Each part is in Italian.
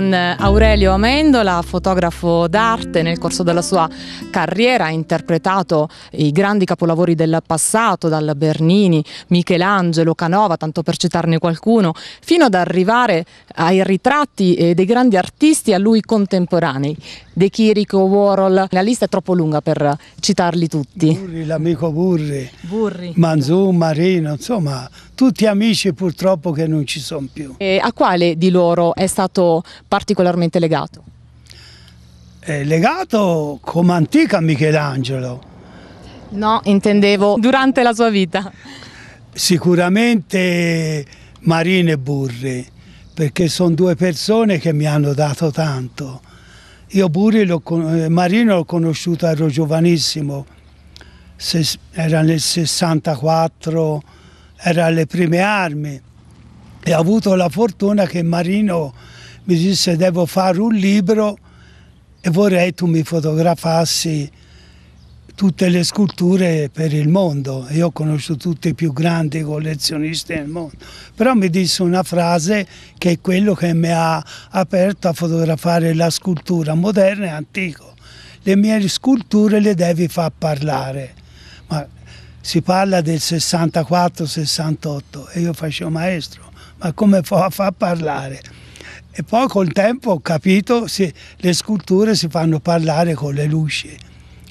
con Aurelio Amendola, fotografo d'arte. Nel corso della sua carriera ha interpretato i grandi capolavori del passato, dal Bernini, Michelangelo, Canova, tanto per citarne qualcuno, fino ad arrivare ai ritratti eh, dei grandi artisti a lui contemporanei. De Chirico, Warhol, la lista è troppo lunga per citarli tutti. Burri, l'amico Burri, Burri. Manzù, Marino, insomma tutti amici purtroppo che non ci sono più. E a quale di loro è stato particolarmente legato? È legato come antica Michelangelo. No, intendevo durante la sua vita. Sicuramente Marino e Burri, perché sono due persone che mi hanno dato tanto. Io Burri lo, eh, Marino l'ho conosciuto, ero giovanissimo, era nel 64 era alle prime armi e ho avuto la fortuna che Marino mi disse devo fare un libro e vorrei tu mi fotografassi tutte le sculture per il mondo. Io ho conosciuto tutti i più grandi collezionisti del mondo, però mi disse una frase che è quello che mi ha aperto a fotografare la scultura moderna e antica. Le mie sculture le devi far parlare si parla del 64-68 e io facevo maestro, ma come fa a fa parlare? E poi col tempo ho capito che le sculture si fanno parlare con le luci.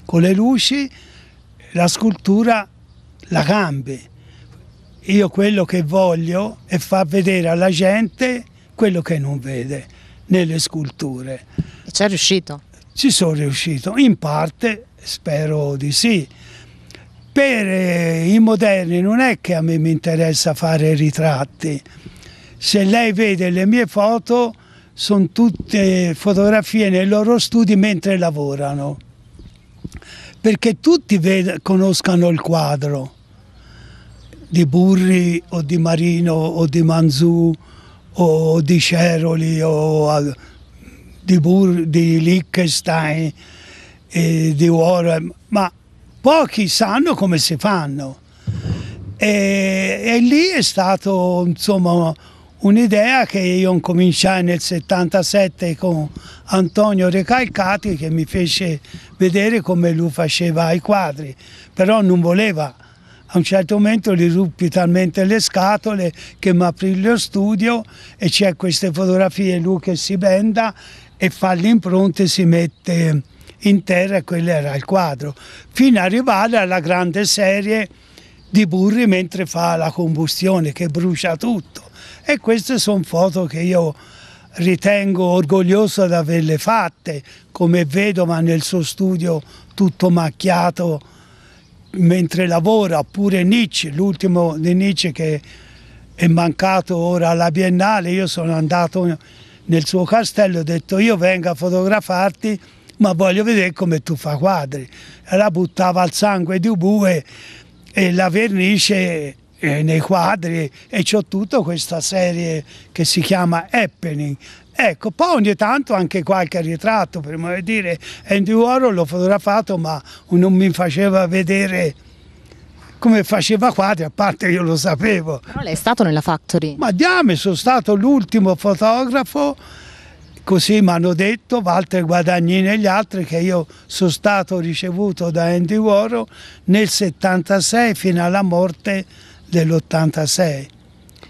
Con le luci la scultura la cambi. Io quello che voglio è far vedere alla gente quello che non vede nelle sculture. E ci è riuscito? Ci sono riuscito, in parte spero di sì per i moderni non è che a me mi interessa fare ritratti. Se lei vede le mie foto, sono tutte fotografie nei loro studi mentre lavorano, perché tutti ved- conoscano il quadro di Burri o di Marino o di Manzù o di Ceroli o di, Bur- di Liechtenstein, di Warren pochi sanno come si fanno e, e lì è stato insomma un'idea che io incominciai nel 77 con Antonio Recalcati che mi fece vedere come lui faceva i quadri, però non voleva. A un certo momento gli ruppi talmente le scatole che mi aprì lo studio e c'è queste fotografie lui che si benda e fa le impronte e si mette in terra quello era il quadro, fino ad arrivare alla grande serie di burri mentre fa la combustione che brucia tutto. E queste sono foto che io ritengo orgoglioso di averle fatte, come vedova nel suo studio tutto macchiato mentre lavora, oppure Nietzsche, l'ultimo di Nietzsche che è mancato ora alla Biennale, io sono andato nel suo castello e ho detto io vengo a fotografarti ma voglio vedere come tu fai quadri. Allora buttava il sangue di Ubue e la vernice eh, nei quadri e ho tutta questa serie che si chiama Happening. Ecco, poi ogni tanto anche qualche ritratto, prima di dire, Andy Warhol l'ho fotografato ma non mi faceva vedere come faceva quadri, a parte io lo sapevo. Però lei è stato nella Factory? Ma diame, sono stato l'ultimo fotografo Così mi hanno detto Walter Guadagnini e gli altri che io sono stato ricevuto da Andy Warhol nel 76 fino alla morte dell'86.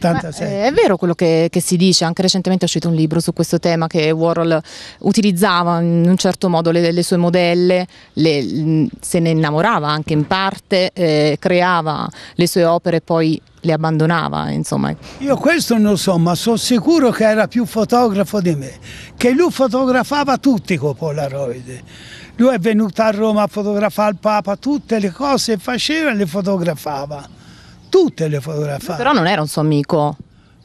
Eh, è vero quello che, che, si dice, anche recentemente è uscito un libro su questo tema che Warhol utilizzava in un certo modo le, le sue modelle, le, mm, se ne innamorava anche in parte, eh, creava le sue opere e poi le abbandonava. Insomma. Io questo non so, ma sono sicuro che era più fotografo di me, che lui fotografava tutti con Polaroid. Lui è venuto a Roma a fotografare il Papa, tutte le cose che faceva le fotografava tutte le fotografate. Però non era un suo amico.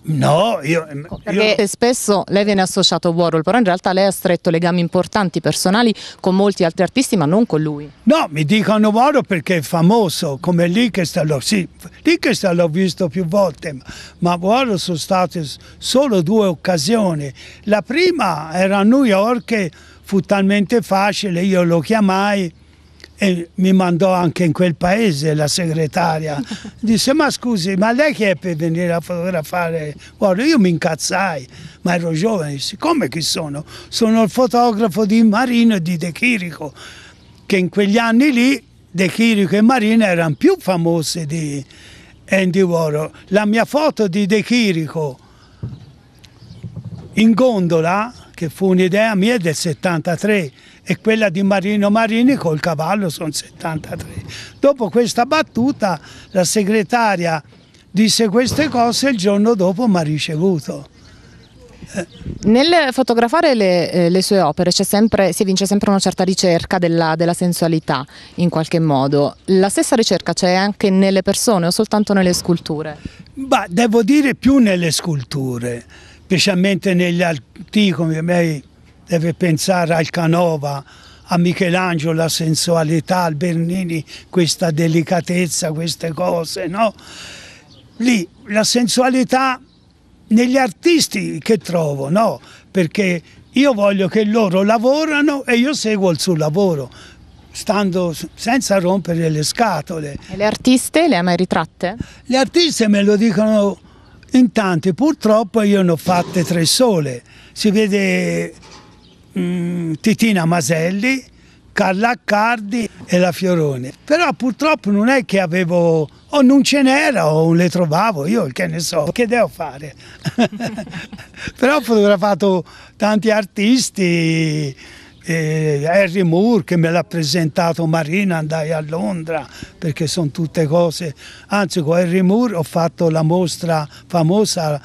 No, io... Ecco, perché io... spesso lei viene associato a Warhol, però in realtà lei ha stretto legami importanti personali con molti altri artisti, ma non con lui. No, mi dicono Warhol perché è famoso, come Lichtenstein, sì, Lichtenstein l'ho visto più volte, ma Warhol sono state solo due occasioni. La prima era a New York, fu talmente facile, io lo chiamai, e mi mandò anche in quel paese la segretaria. Disse: Ma scusi, ma lei chi è per venire a fotografare? Guarda, io mi incazzai, ma ero giovane. Dissi: Come chi sono? Sono il fotografo di Marino e di De Chirico, che in quegli anni lì De Chirico e Marino erano più famosi di Andy Warhol. La mia foto di De Chirico in gondola che fu un'idea mia del 73 e quella di Marino Marini col cavallo sono 73. Dopo questa battuta la segretaria disse queste cose e il giorno dopo mi ha ricevuto. Eh. Nel fotografare le, eh, le sue opere sempre, si evince sempre una certa ricerca della, della, sensualità in qualche modo. La stessa ricerca c'è anche nelle persone o soltanto nelle sculture? Bah, devo dire più nelle sculture specialmente negli antico, lei deve pensare al Canova, a Michelangelo la sensualità, al Bernini questa delicatezza, queste cose, no? Lì la sensualità negli artisti che trovo, no? Perché io voglio che loro lavorano e io seguo il suo lavoro, stando senza rompere le scatole. E le artiste le hai mai ritratte? Le artiste me lo dicono Intanto purtroppo io ne ho fatte tre sole. Si vede mh, mm, Titina Maselli, Carla Accardi e la Fiorone. Però purtroppo non è che avevo, o non ce n'era o non le trovavo, io che ne so, che devo fare? Però ho fotografato tanti artisti, e Harry Moore che me l'ha presentato Marina, andai a Londra perché sono tutte cose, anzi con Harry Moore ho fatto la mostra famosa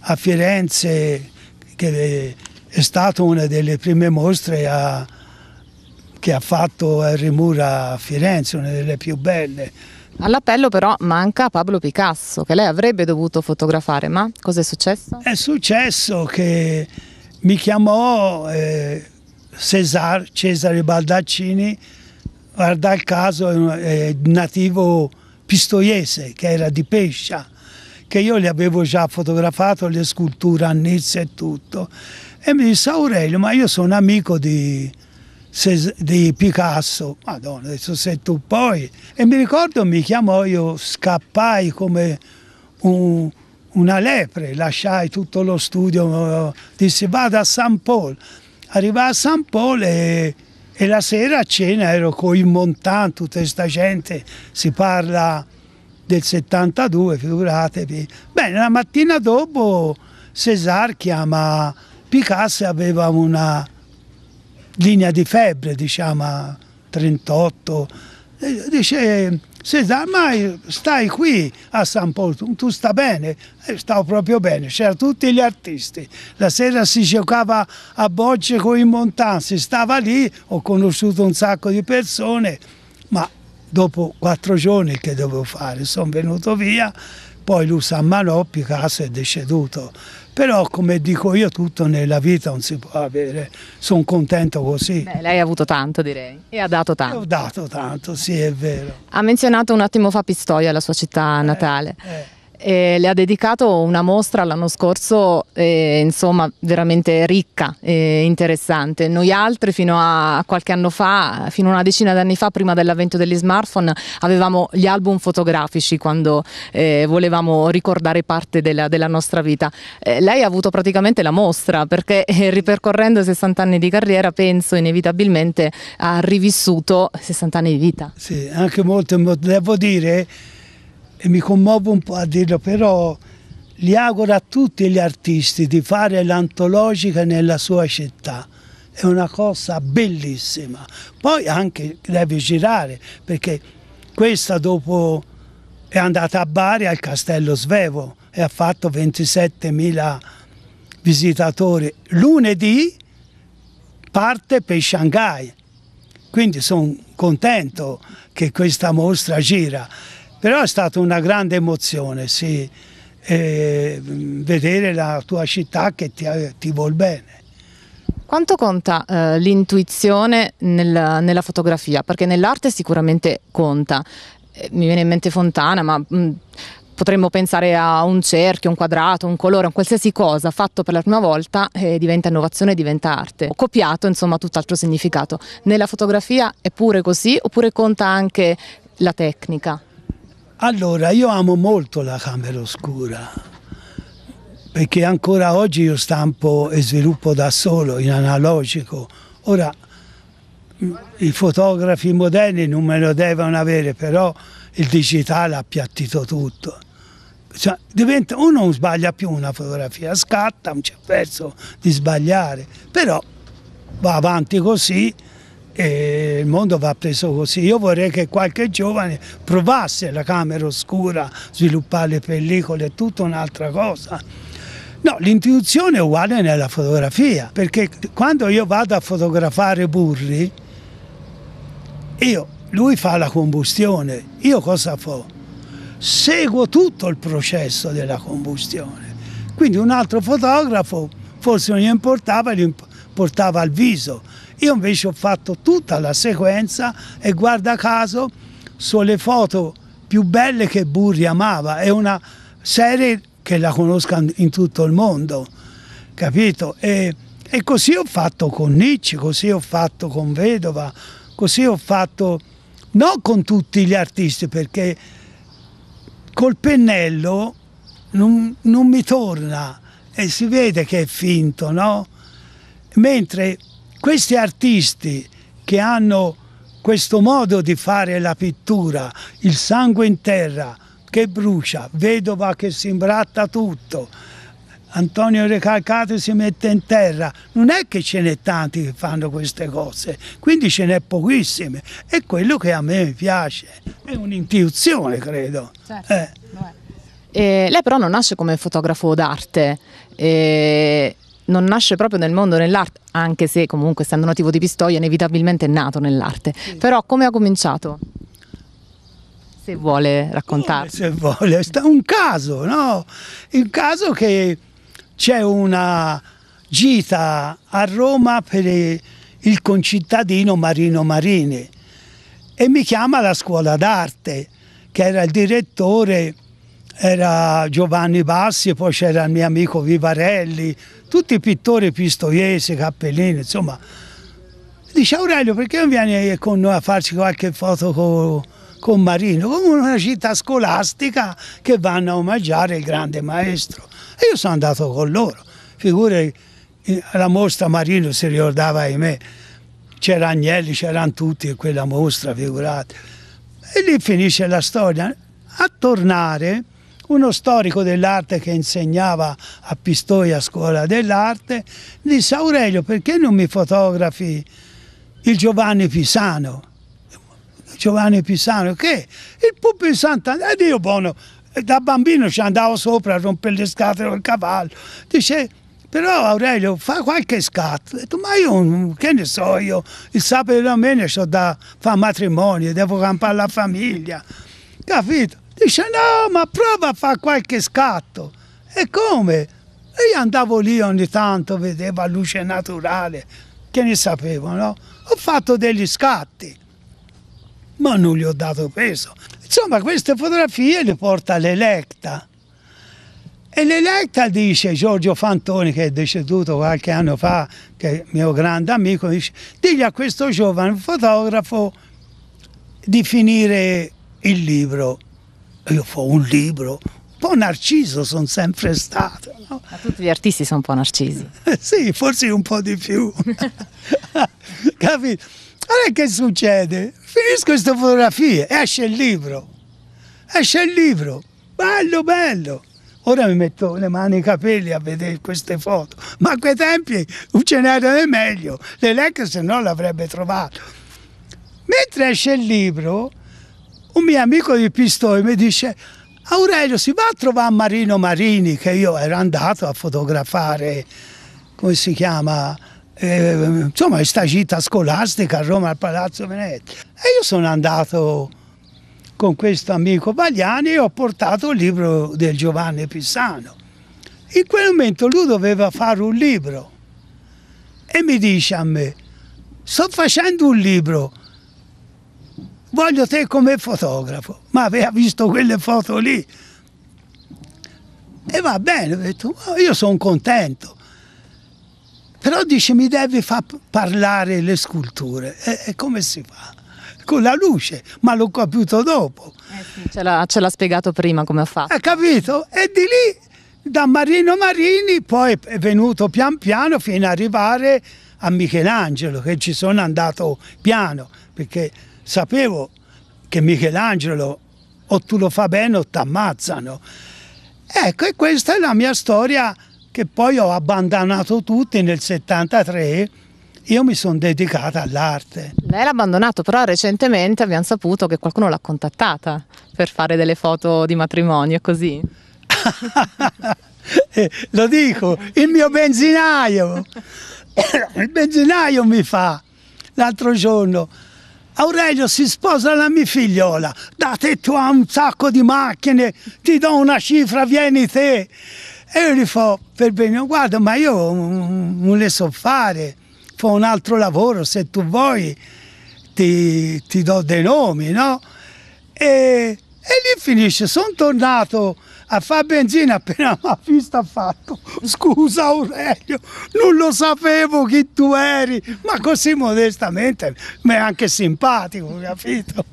a Firenze che è stata una delle prime mostre a, che ha fatto Harry Moore a Firenze, una delle più belle. All'appello però manca Pablo Picasso che lei avrebbe dovuto fotografare, ma cosa è successo? È successo che mi chiamò... Eh, Cesar, Cesare Baldaccini, guarda il caso, è nativo pistoiese, che era di Pescia, che io gli avevo già fotografato le sculture a Nizza e tutto. E mi disse Aurelio, ma io sono amico di, di Picasso, madonna, adesso sei tu poi. E mi ricordo mi chiamò, io scappai come un, una lepre, lasciai tutto lo studio, dissi vado a San Paul. Arrivai a San Polo e, e la sera a cena ero con il Montan, tutta questa gente, si parla del 72, figuratevi. Bene, la mattina dopo Cesar chiama Picasso aveva una linea di febbre, diciamo, 38. Dice, si dà, ma stai qui a San Porto, tu stai bene? Eh, stavo proprio bene, c'erano tutti gli artisti. La sera si giocava a bocce con i montan, si stava lì, ho conosciuto un sacco di persone, ma dopo quattro giorni che dovevo fare, sono venuto via poi lui si ammalò, Picasso è deceduto. Però come dico io tutto nella vita non si può avere, sono contento così. Beh, lei ha avuto tanto direi e ha dato tanto. ho dato tanto, sì è vero. Ha menzionato un attimo fa Pistoia, la sua città eh, natale. Eh, eh eh, le ha dedicato una mostra l'anno scorso eh, insomma veramente ricca e interessante. Noi altri fino a qualche anno fa, fino a una decina d'anni fa prima dell'avvento degli smartphone avevamo gli album fotografici quando eh, volevamo ricordare parte della, della nostra vita. lei ha avuto praticamente la mostra perché ripercorrendo 60 anni di carriera penso inevitabilmente ha rivissuto 60 anni di vita. Sì, anche molto, devo dire e mi commuovo un po' a dirlo, però li auguro a tutti gli artisti di fare l'antologica nella sua città. È una cosa bellissima. Poi anche deve girare, perché questa dopo è andata a Bari al Castello Svevo e ha fatto 27.000 visitatori. Lunedì parte per Shanghai, quindi sono contento che questa mostra gira. Però è stata una grande emozione, sì, eh, vedere la tua città che ti, ti vuol bene. Quanto conta eh, l'intuizione nel, nella fotografia? Perché nell'arte sicuramente conta. Eh, mi viene in mente Fontana, ma mh, potremmo pensare a un cerchio, un quadrato, un colore, un qualsiasi cosa fatto per la prima volta eh, diventa innovazione, diventa arte. Copiato, insomma, tutt'altro significato. Nella fotografia è pure così oppure conta anche la tecnica? Allora, io amo molto la camera oscura, perché ancora oggi io stampo e sviluppo da solo, in analogico. Ora, i fotografi moderni non me lo devono avere, però il digitale ha appiattito tutto. Cioè, diventa, uno non sbaglia più una fotografia, scatta, non c'è verso di sbagliare, però va avanti così e il mondo va preso così. Io vorrei che qualche giovane provasse la camera oscura, sviluppare le pellicole, è tutta un'altra cosa. No, l'intuizione è uguale nella fotografia, perché quando io vado a fotografare Burri, io, lui fa la combustione, io cosa fo? Seguo tutto il processo della combustione. Quindi un altro fotografo forse non gli importava, gli importava il viso. Io invece ho fatto tutta la sequenza e guarda caso sono le foto più belle che Burri amava, è una serie che la conoscano in tutto il mondo, capito? E, e così ho fatto con Nietzsche, così ho fatto con Vedova, così ho fatto non con tutti gli artisti perché col pennello non, non mi torna e si vede che è finto, no? Mentre questi artisti che hanno questo modo di fare la pittura, il sangue in terra che brucia, vedova che si imbratta tutto, Antonio Recalcato si mette in terra, non è che ce n'è tanti che fanno queste cose, quindi ce n'è pochissime, è quello che a me piace, è un'intuizione credo. Certo, eh. eh, lei però non nasce come fotografo d'arte, eh, non nasce proprio nel mondo dell'arte, anche se comunque essendo nativo di Pistoia inevitabilmente è nato nell'arte. Sì. Però come ha cominciato? Se vuole raccontarci. Se vuole, è un caso, no? Il caso che c'è una gita a Roma per il concittadino Marino Marini e mi chiama la scuola d'arte, che era il direttore era Giovanni Bassi poi c'era il mio amico Vivarelli, tutti i pittori pistoiesi, Cappellini, insomma. Dice Aurelio perché non vieni con noi a farci qualche foto con, con Marino? Come una città scolastica che vanno a omaggiare il grande maestro. E io sono andato con loro, figure la mostra Marino si ricordava di me, c'era Agnelli, c'erano tutti in quella mostra, figurate. E lì finisce la storia. A tornare uno storico dell'arte che insegnava a Pistoia scuola dell'arte, disse Aurelio perché non mi fotografi il Giovanni Pisano? Giovanni Pisano che il pupo di Sant'Andrea, eh, Dio buono, da bambino ci andavo sopra a rompere le scatole col cavallo, dice però Aurelio fa qualche scatto, ho detto ma io che ne so io, il sabato e la domenica ho da fare matrimonio, devo campare la famiglia, capito? Dice no, ma prova a fare qualche scatto. E come? E io andavo lì ogni tanto, vedevo a luce naturale, che ne sapevo, no? Ho fatto degli scatti, ma non gli ho dato peso. Insomma, queste fotografie le porta l'Electa. E l'Electa dice, Giorgio Fantoni, che è deceduto qualche anno fa, che è mio grande amico, dice, digli a questo giovane fotografo di finire il libro io fo un libro, un po' narciso sono sempre stato. No? Ma tutti gli artisti sono un po' narcisi. Eh, sì, forse un po' di più. Capito? Allora che succede? Finisco queste fotografie, esce il libro, esce il libro, bello, bello. Ora mi metto le mani e i capelli a vedere queste foto, ma a quei tempi non ce n'era di meglio, le se no l'avrebbe trovato. Mentre esce il libro, un mio amico di Pistoia mi dice Aurelio si va a trovare Marino Marini che io ero andato a fotografare, come si chiama, eh, insomma questa gita scolastica a Roma al Palazzo Venezia. E io sono andato con questo amico Bagliani e ho portato il libro del Giovanni Pisano. In quel momento lui doveva fare un libro e mi dice a me, sto facendo un libro, voglio te come fotografo, ma aveva visto quelle foto lì. E va bene, ho detto, io sono contento. Però dice mi devi far parlare le sculture. E, e come si fa? Con la luce, ma l'ho capito dopo. Eh sì, ce, l'ha, spiegato prima come ho fatto. Ha capito? E di lì, da Marino Marini, poi è venuto pian piano fino ad arrivare a Michelangelo, che ci sono andato piano, perché sapevo che Michelangelo o tu lo fa bene o ti ammazzano. Ecco, e questa è la mia storia che poi ho abbandonato tutti nel 73 io mi sono dedicata all'arte. Lei l'ha abbandonato, però recentemente abbiamo saputo che qualcuno l'ha contattata per fare delle foto di matrimonio, così. Eh, lo dico, il mio benzinaio, il benzinaio mi fa l'altro giorno Aurelio si sposa la mia figliola, date tu a un sacco di macchine, ti do una cifra, vieni te. E io gli fa per bene, guarda, ma io non le so fare, fa un altro lavoro, se tu vuoi ti, ti do dei nomi, no? E, e lì finisce, sono tornato a fare benzina appena mi ha visto ha fatto scusa Aurelio non lo sapevo chi tu eri ma così modestamente ma è anche simpatico capito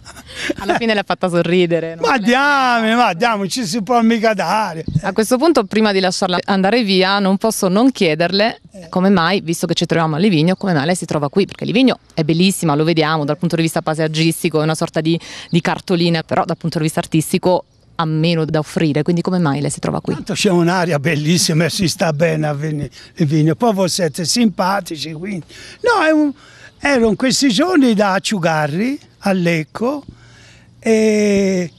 alla fine l'ha fatta sorridere ma andiamo, ma diamine ci si può mica dare a questo punto prima di lasciarla andare via non posso non chiederle come mai visto che ci troviamo a Livigno come mai lei si trova qui perché Livigno è bellissima lo vediamo dal punto di vista paesaggistico è una sorta di, di cartolina però dal punto di vista artistico ha meno da offrire, quindi come mai lei si trova qui? Tanto c'è un'aria bellissima e si sta bene a Vigno, poi voi siete simpatici, quindi... No, un... ero in questi giorni da Acciugarri a Lecco e...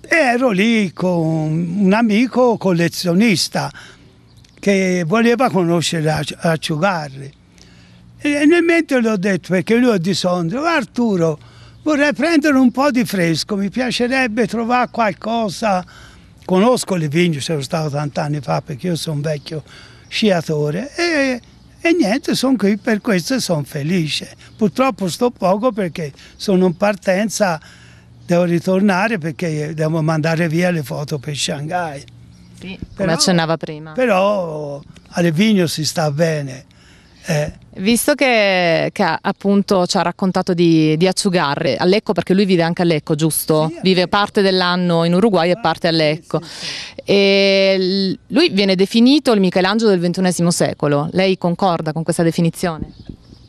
e ero lì con un amico collezionista che voleva conoscere Acciugarri. E nel mentre gli ho detto, perché lui è di Sondrio, Arturo Vorrei prendere un po' di fresco, mi piacerebbe trovare qualcosa. Conosco le vigne, sono stato anni fa perché io sono un vecchio sciatore e, e niente, sono qui per questo e sono felice. Purtroppo sto poco perché sono in partenza, devo ritornare perché devo mandare via le foto per Shanghai. Sì, però, come accennava prima. Però alle vigne si sta bene. Eh, Visto che, che, appunto ci ha raccontato di, di acciugarre a Lecco, perché lui vive anche a Lecco, giusto? Sì, vive parte dell'anno in Uruguay e parte a Lecco. E lui viene definito il Michelangelo del XXI secolo. Lei concorda con questa definizione?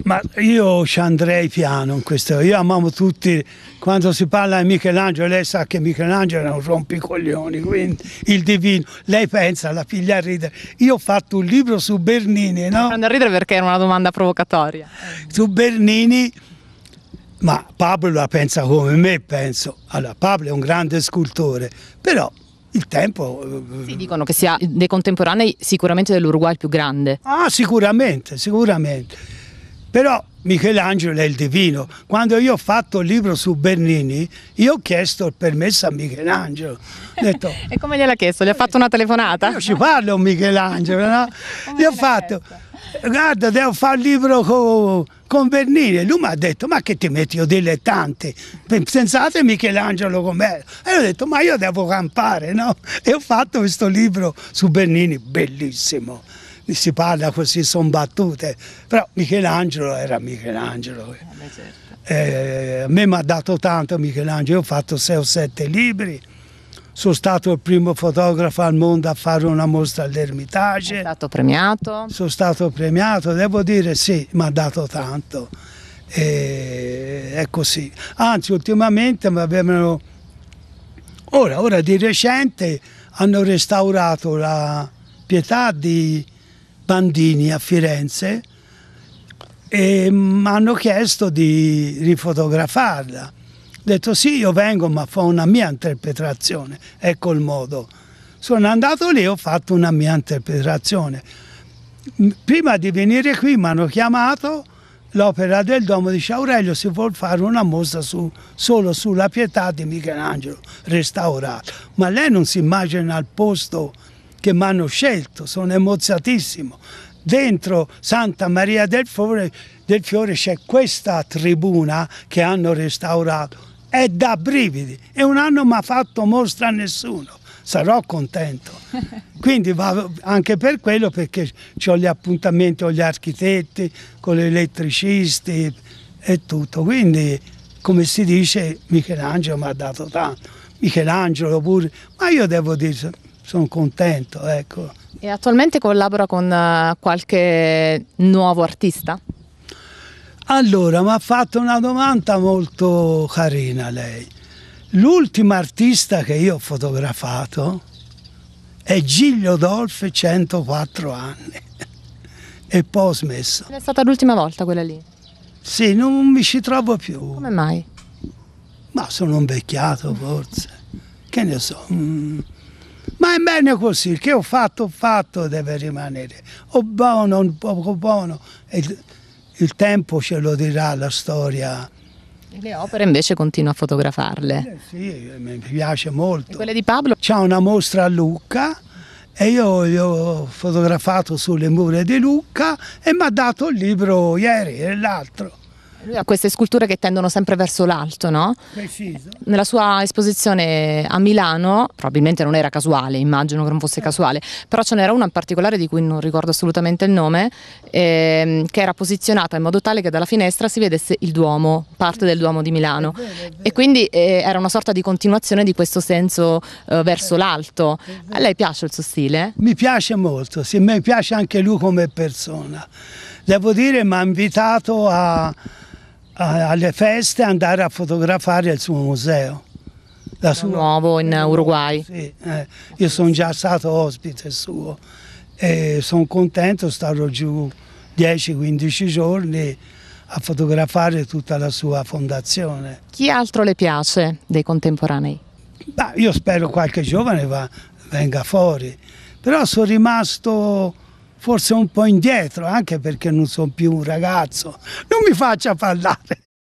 Ma io ci andrei piano in questo, io amavo tutti, quando si parla di Michelangelo, lei sa che Michelangelo era un rompicoglioni, quindi il divino, lei pensa, la figlia a ridere, io ho fatto un libro su Bernini, no? Prende a ridere perché era una domanda provocatoria. Su Bernini, ma Pablo la pensa come me, penso, allora Pablo è un grande scultore, però il tempo. Eh, sì, dicono che sia dei contemporanei sicuramente dell'Uruguay più grande. Ah, sicuramente, sicuramente. Però Michelangelo è il divino. Quando io ho fatto il libro su Bernini, io ho chiesto il permesso a Michelangelo. Detto, e come gliel'ha chiesto? Gli ha fatto una telefonata? Io ci parlo Michelangelo, no? Gli ho fatto, guarda, devo fare il libro con, con Bernini. Lui mi ha detto, ma che ti metti io dilettante? Pensate Michelangelo com'è. E io ho detto, ma io devo campare, no? E ho fatto questo libro su Bernini, bellissimo si parla così, sono battute, però Michelangelo era Michelangelo. Eh, certo. eh, a me mi ha dato tanto Michelangelo, Io ho fatto 6 o 7 libri, sono stato il primo fotografo al mondo a fare una mostra all'Ermitage. Sono stato premiato. Sono stato premiato, devo dire sì, mi ha dato tanto. E è così. Anzi, ultimamente mi avevano... Ora, ora di recente hanno restaurato la pietà di Bandini a Firenze e mi hanno chiesto di rifotografarla. Ho detto sì, io vengo ma fa una mia interpretazione, ecco il modo. Sono andato lì e ho fatto una mia interpretazione. Prima di venire qui mi hanno chiamato l'opera del Domo dice Aurelio si vuole fare una mostra su, solo sulla pietà di Michelangelo restaurata ma lei non si immagina il posto che mi hanno scelto, sono emozionatissimo. Dentro Santa Maria del Fiore, del Fiore c'è questa tribuna che hanno restaurato. È da brividi e un anno mi ha fatto mostra a nessuno sarò contento. Quindi anche per quello perché ho gli appuntamenti con gli architetti, con gli elettricisti e tutto. Quindi, come si dice, Michelangelo mi ha dato tanto. Michelangelo pure, ma io devo dire, sono contento. Ecco. E attualmente collabora con eh, qualche nuovo artista? Allora, mi ha fatto una domanda molto carina lei. L'ultimo artista che io ho fotografato è Giglio Dolfe, 104 anni. e poi ho smesso. È stata l'ultima volta quella lì? Sì, non mi ci trovo più. Come mai? Ma sono invecchiato forse. Che ne so. Mm. Ma è bene così, che ho fatto, ho fatto, deve rimanere. O buono, o poco buono. Il, il tempo ce lo dirà la storia. Le opere invece continua a fotografarle. Eh sì, eh, mi piace molto. E quelle di Pablo? C'è una mostra a Lucca e io gli ho fotografato sulle mura di Lucca e mi ha dato il libro ieri e l'altro a queste sculture che tendono sempre verso l'alto, no? Preciso. Nella sua esposizione a Milano, probabilmente non era casuale, immagino che non fosse certo. casuale, però ce n'era una in particolare di cui non ricordo assolutamente il nome, ehm, che era posizionata in modo tale che dalla finestra si vedesse il Duomo, parte del Duomo di Milano. È vero, è vero. E quindi eh, era una sorta di continuazione di questo senso eh, verso certo. l'alto. A lei piace il suo stile? Mi piace molto, sì, mi piace anche lui come persona. Devo dire, mi ha invitato a alle feste andare a fotografare il suo museo. Da suo Nuovo in Uruguay. Sì, eh, io sono già stato ospite suo e sono contento, starò giù 10-15 giorni a fotografare tutta la sua fondazione. Chi altro le piace dei contemporanei? Bah, io spero qualche giovane va, venga fuori, però sono rimasto forse un po' indietro, anche perché non sono più un ragazzo. Non mi faccia parlare.